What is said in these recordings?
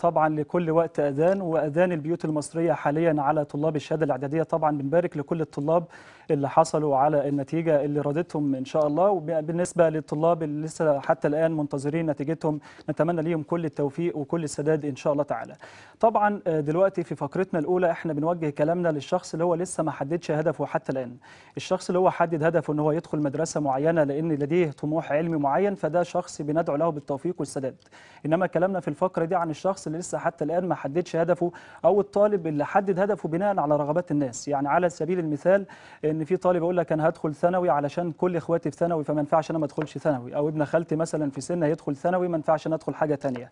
طبعا لكل وقت اذان واذان البيوت المصريه حاليا على طلاب الشهاده الاعداديه طبعا بنبارك لكل الطلاب اللي حصلوا على النتيجه اللي راضتهم ان شاء الله وبالنسبه للطلاب اللي لسه حتى الان منتظرين نتيجتهم نتمنى ليهم كل التوفيق وكل السداد ان شاء الله تعالى طبعا آه، دلوقتي في فقرتنا الاولى احنا بنوجه كلامنا للشخص اللي هو لسه ما حددش هدفه حتى الان الشخص اللي هو حدد هدفه ان هو يدخل مدرسه معينه لان لديه طموح علمي معين فده شخص بندعو له بالتوفيق والسداد انما كلامنا في الفقره دي عن الشخص الشخص اللي لسه حتى الآن ما حددش هدفه أو الطالب اللي حدد هدفه بناء على رغبات الناس يعني على سبيل المثال إن في طالب يقول لك أنا هدخل ثانوي علشان كل إخواتي في ثانوي فما ينفعش أنا ما أدخلش ثانوي أو ابن خالتي مثلا في سنه يدخل ثانوي ما ينفعش أنا أدخل حاجة ثانيه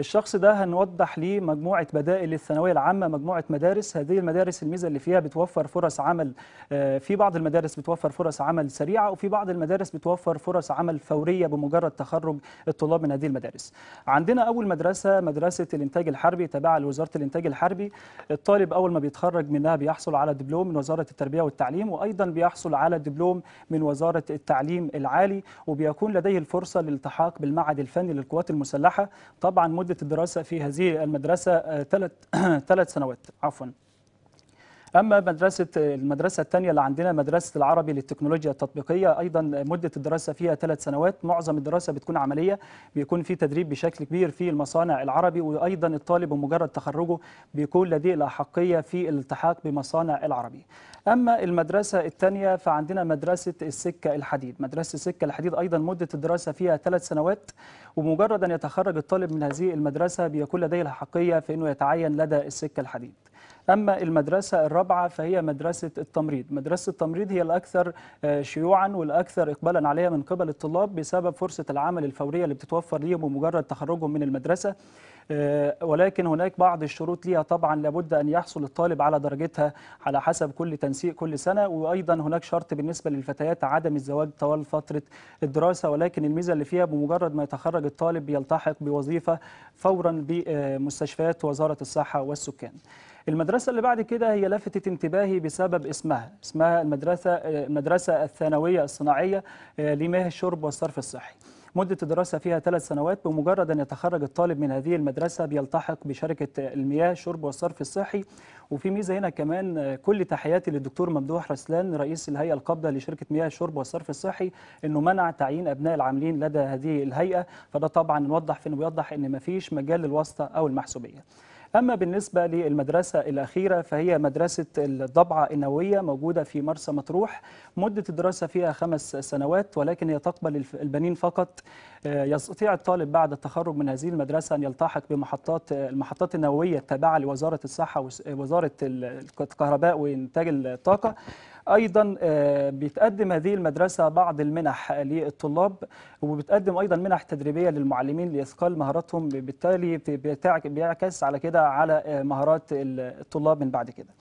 الشخص ده هنوضح ليه مجموعة بدائل للثانوية العامة مجموعة مدارس هذه المدارس الميزة اللي فيها بتوفر فرص عمل آه، في بعض المدارس بتوفر فرص عمل سريعة وفي بعض المدارس بتوفر فرص عمل فورية بمجرد تخرج الطلاب من هذه المدارس عندنا أول مدرسة مدرسة الإنتاج الحربي تابعة لوزارة الإنتاج الحربي الطالب أول ما بيتخرج منها بيحصل على دبلوم من وزارة التربية والتعليم وأيضا بيحصل على دبلوم من وزارة التعليم العالي وبيكون لديه الفرصة للالتحاق بالمعهد الفني للقوات المسلحة طبعا مدة الدراسة في هذه المدرسة ثلاث آه، ثلاث سنوات عفوا اما مدرسه المدرسه الثانيه اللي عندنا مدرسه العربي للتكنولوجيا التطبيقيه ايضا مده الدراسه فيها ثلاث سنوات معظم الدراسه بتكون عمليه بيكون في تدريب بشكل كبير في المصانع العربي وايضا الطالب بمجرد تخرجه بيكون لديه الاحقيه في الالتحاق بمصانع العربي اما المدرسه الثانيه فعندنا مدرسه السكه الحديد مدرسه السكه الحديد ايضا مده الدراسه فيها ثلاث سنوات ومجرد ان يتخرج الطالب من هذه المدرسه بيكون لديه الاحقيه في انه يتعين لدى السكه الحديد أما المدرسة الرابعة فهي مدرسة التمريض مدرسة التمريض هي الأكثر آه، شيوعا والأكثر إقبالا عليها من قبل الطلاب بسبب فرصة العمل الفورية اللي بتتوفر ليهم بمجرد تخرجهم من المدرسة آه، ولكن هناك بعض الشروط ليها طبعا لابد ان يحصل الطالب على درجتها على حسب كل تنسيق كل سنه وايضا هناك شرط بالنسبه للفتيات عدم الزواج طوال فتره الدراسه ولكن الميزه اللي فيها بمجرد ما يتخرج الطالب يلتحق بوظيفه فورا بمستشفيات وزاره الصحه والسكان. المدرسة اللي بعد كده هي لفتت انتباهي بسبب اسمها اسمها المدرسة المدرسة الثانوية الصناعية لمياه الشرب والصرف الصحي مدة الدراسة فيها ثلاث سنوات بمجرد أن يتخرج الطالب من هذه المدرسة بيلتحق بشركة المياه الشرب والصرف الصحي وفي ميزة هنا كمان آه، كل تحياتي للدكتور ممدوح رسلان رئيس الهيئة القابضة لشركة مياه الشرب والصرف الصحي أنه منع تعيين أبناء العاملين لدى هذه الهيئة فده طبعا نوضح فين بيوضح أن مفيش مجال للواسطة أو المحسوبية أما بالنسبة للمدرسة الأخيرة فهي مدرسة الضبعة النووية موجودة في مرسى مطروح مدة الدراسة فيها خمس سنوات ولكن هي تقبل البنين فقط آه، يستطيع الطالب بعد التخرج من هذه المدرسة أن يلتحق بمحطات المحطات النووية التابعة لوزارة الصحة ووزارة الكهرباء وإنتاج الطاقة أيضا آه، بتقدم هذه المدرسة بعض المنح للطلاب وبتقدم أيضا منح تدريبية للمعلمين لإثقال مهاراتهم بالتالي بيعكس على كده على آه، مهارات الطلاب من بعد كده